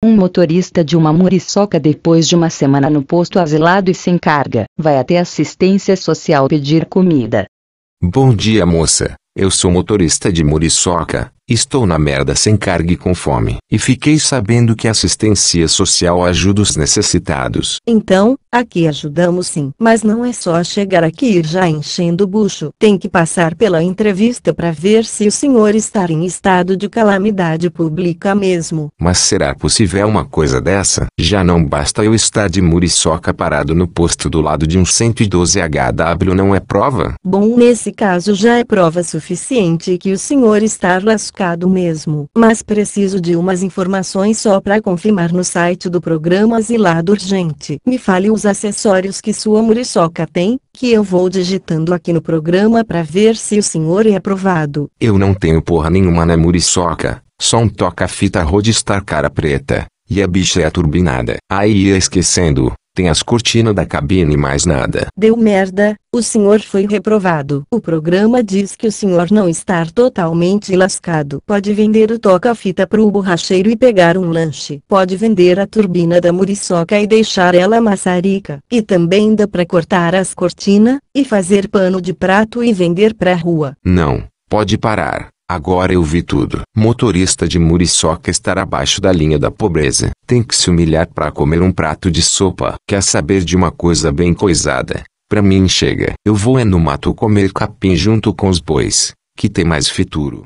Um motorista de uma muriçoca depois de uma semana no posto asilado e sem carga, vai até assistência social pedir comida. Bom dia moça, eu sou motorista de muriçoca, Estou na merda sem carga e com fome. E fiquei sabendo que a assistência social ajuda os necessitados. Então, aqui ajudamos sim. Mas não é só chegar aqui e já enchendo o bucho. Tem que passar pela entrevista para ver se o senhor está em estado de calamidade pública mesmo. Mas será possível uma coisa dessa? Já não basta eu estar de muriçoca parado no posto do lado de um 112HW não é prova? Bom, nesse caso já é prova suficiente que o senhor está lascado mesmo. Mas preciso de umas informações só para confirmar no site do programa Asilado Urgente. Me fale os acessórios que sua muriçoca tem, que eu vou digitando aqui no programa para ver se o senhor é aprovado. Eu não tenho porra nenhuma na né, muriçoca, só um toca-fita Rodestar cara preta. E a bicha é turbinada. Aí ia esquecendo, tem as cortinas da cabine e mais nada. Deu merda, o senhor foi reprovado. O programa diz que o senhor não está totalmente lascado. Pode vender o toca-fita pro borracheiro e pegar um lanche. Pode vender a turbina da muriçoca e deixar ela maçarica. E também dá pra cortar as cortinas, e fazer pano de prato e vender pra rua. Não, pode parar. Agora eu vi tudo. Motorista de muriçoca estar abaixo da linha da pobreza. Tem que se humilhar para comer um prato de sopa. Quer saber de uma coisa bem coisada? Pra mim chega. Eu vou é no mato comer capim junto com os bois, que tem mais futuro.